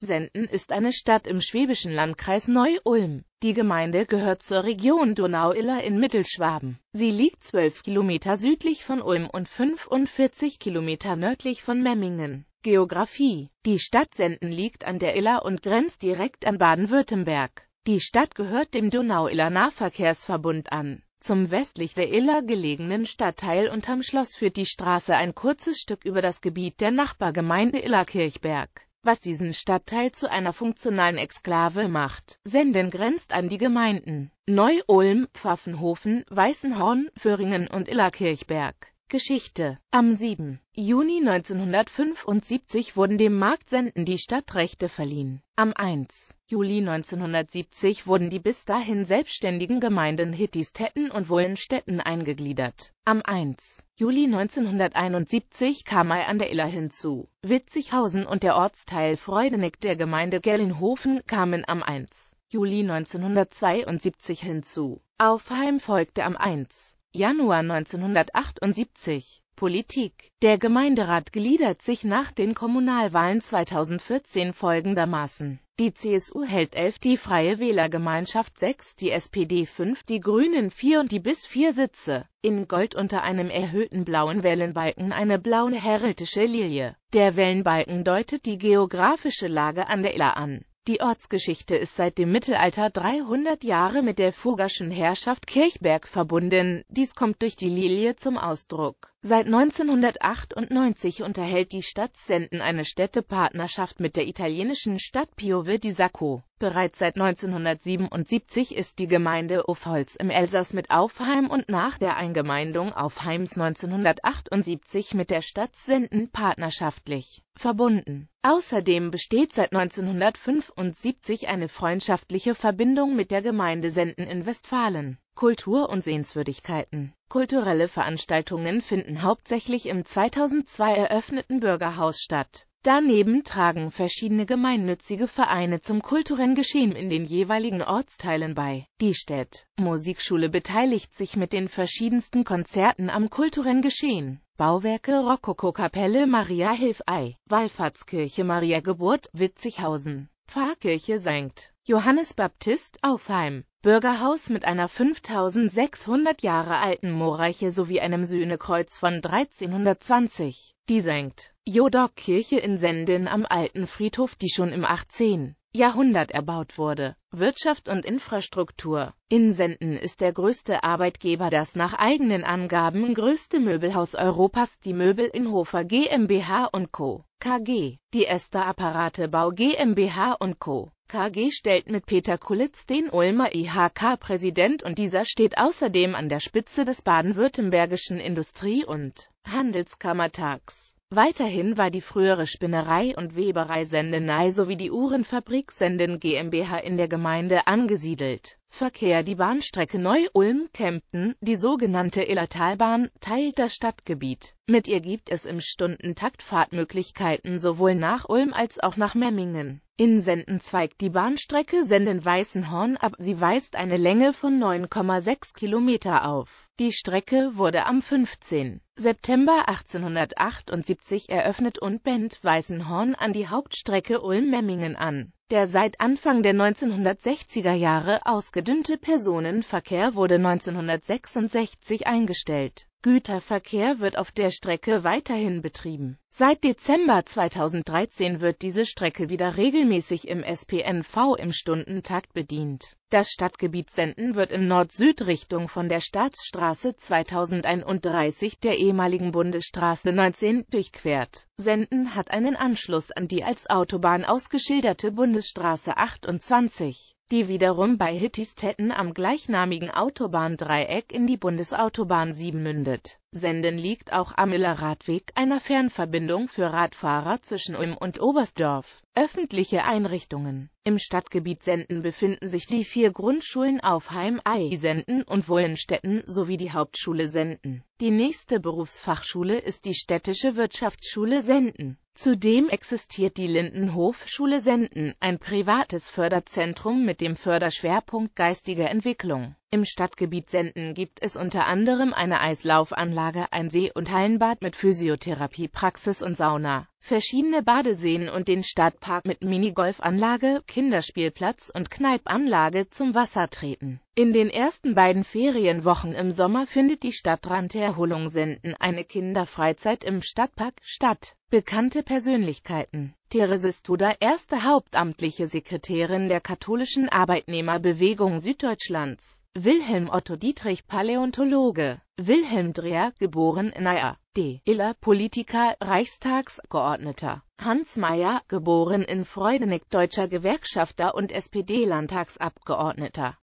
Senden ist eine Stadt im schwäbischen Landkreis Neu-Ulm. Die Gemeinde gehört zur Region Donau-Iller in Mittelschwaben. Sie liegt 12 Kilometer südlich von Ulm und 45 Kilometer nördlich von Memmingen. Geografie Die Stadt Senden liegt an der Iller und grenzt direkt an Baden-Württemberg. Die Stadt gehört dem Donau-Iller Nahverkehrsverbund an. Zum westlich der Iller gelegenen Stadtteil unterm Schloss führt die Straße ein kurzes Stück über das Gebiet der Nachbargemeinde Illerkirchberg was diesen Stadtteil zu einer funktionalen Exklave macht. Senden grenzt an die Gemeinden Neu-Ulm, Pfaffenhofen, Weißenhorn, Föhringen und Illerkirchberg. Geschichte. Am 7. Juni 1975 wurden dem Marktsenden die Stadtrechte verliehen. Am 1. Juli 1970 wurden die bis dahin selbstständigen Gemeinden Hittistetten und Wollenstetten eingegliedert. Am 1. Juli 1971 kam May an der Iller hinzu. Witzighausen und der Ortsteil Freudeneck der Gemeinde Gelnhofen kamen am 1. Juli 1972 hinzu. Aufheim folgte am 1. Januar 1978 Politik Der Gemeinderat gliedert sich nach den Kommunalwahlen 2014 folgendermaßen. Die CSU hält 11, die Freie Wählergemeinschaft 6, die SPD 5, die Grünen 4 und die bis 4 Sitze. In Gold unter einem erhöhten blauen Wellenbalken eine blaue heraldische Lilie. Der Wellenbalken deutet die geografische Lage an der Iller an. Die Ortsgeschichte ist seit dem Mittelalter 300 Jahre mit der Furgerschen Herrschaft Kirchberg verbunden, dies kommt durch die Lilie zum Ausdruck Seit 1998 unterhält die Stadt Senden eine Städtepartnerschaft mit der italienischen Stadt Piove di Sacco. Bereits seit 1977 ist die Gemeinde Uffholz im Elsass mit Aufheim und nach der Eingemeindung Aufheims 1978 mit der Stadt Senden partnerschaftlich verbunden. Außerdem besteht seit 1975 eine freundschaftliche Verbindung mit der Gemeinde Senden in Westfalen. Kultur und Sehenswürdigkeiten. Kulturelle Veranstaltungen finden hauptsächlich im 2002 eröffneten Bürgerhaus statt. Daneben tragen verschiedene gemeinnützige Vereine zum kulturellen Geschehen in den jeweiligen Ortsteilen bei. Die Städt Musikschule beteiligt sich mit den verschiedensten Konzerten am kulturellen Geschehen. Bauwerke Rokoko-Kapelle Maria Hilfei, Wallfahrtskirche Maria Geburt, Witzighausen, Pfarrkirche St. Johannes Baptist Aufheim. Bürgerhaus mit einer 5600 Jahre alten Moorreiche sowie einem Sühnekreuz von 1320. Die St. Jodok-Kirche in Senden am alten Friedhof, die schon im 18. Jahrhundert erbaut wurde. Wirtschaft und Infrastruktur. In Senden ist der größte Arbeitgeber das nach eigenen Angaben größte Möbelhaus Europas, die Möbel in Hofer GmbH Co. KG, die Esther Apparate Bau GmbH Co. KG stellt mit Peter Kulitz den Ulmer IHK-Präsident und dieser steht außerdem an der Spitze des baden-württembergischen Industrie- und Handelskammertags. Weiterhin war die frühere Spinnerei- und Weberei Sendenei sowie die Uhrenfabrik Senden GmbH in der Gemeinde angesiedelt Verkehr Die Bahnstrecke Neu-Ulm-Kempten, die sogenannte Illertalbahn, teilt das Stadtgebiet. Mit ihr gibt es im Stundentakt Fahrtmöglichkeiten sowohl nach Ulm als auch nach Memmingen. In Senden zweigt die Bahnstrecke Senden-Weißenhorn ab, sie weist eine Länge von 9,6 Kilometer auf die Strecke wurde am 15. September 1878 eröffnet und band Weißenhorn an die Hauptstrecke Ulm-Memmingen an. Der seit Anfang der 1960er Jahre ausgedünnte Personenverkehr wurde 1966 eingestellt. Güterverkehr wird auf der Strecke weiterhin betrieben Seit Dezember 2013 wird diese Strecke wieder regelmäßig im SPNV im Stundentakt bedient. Das Stadtgebiet Senden wird in Nord-Süd-Richtung von der Staatsstraße 2031 der ehemaligen Bundesstraße 19 durchquert. Senden hat einen Anschluss an die als Autobahn ausgeschilderte Bundesstraße 28 die wiederum bei Hittistetten am gleichnamigen Autobahndreieck in die Bundesautobahn 7 mündet. Senden liegt auch am Iller Radweg, einer Fernverbindung für Radfahrer zwischen Ulm und Oberstdorf. Öffentliche Einrichtungen Im Stadtgebiet Senden befinden sich die vier Grundschulen auf Heim, Ei, Senden und Wollenstetten sowie die Hauptschule Senden. Die nächste Berufsfachschule ist die Städtische Wirtschaftsschule Senden. Zudem existiert die Lindenhof-Schule Senden, ein privates Förderzentrum mit dem Förderschwerpunkt Geistige Entwicklung im Stadtgebiet Senden gibt es unter anderem eine Eislaufanlage, ein See- und Hallenbad mit Physiotherapie, Praxis und Sauna, verschiedene Badeseen und den Stadtpark mit Minigolfanlage, Kinderspielplatz und Kneipanlage zum Wassertreten. In den ersten beiden Ferienwochen im Sommer findet die Stadtrande Erholung Senden eine Kinderfreizeit im Stadtpark statt. Bekannte Persönlichkeiten Therese Studer, erste hauptamtliche Sekretärin der katholischen Arbeitnehmerbewegung Süddeutschlands Wilhelm Otto Dietrich Paläontologe, Wilhelm Dreher, geboren in Eyre, D. Iller, Politiker, Reichstagsgeordneter, Hans Meyer, geboren in Freudenick, deutscher Gewerkschafter und SPD-Landtagsabgeordneter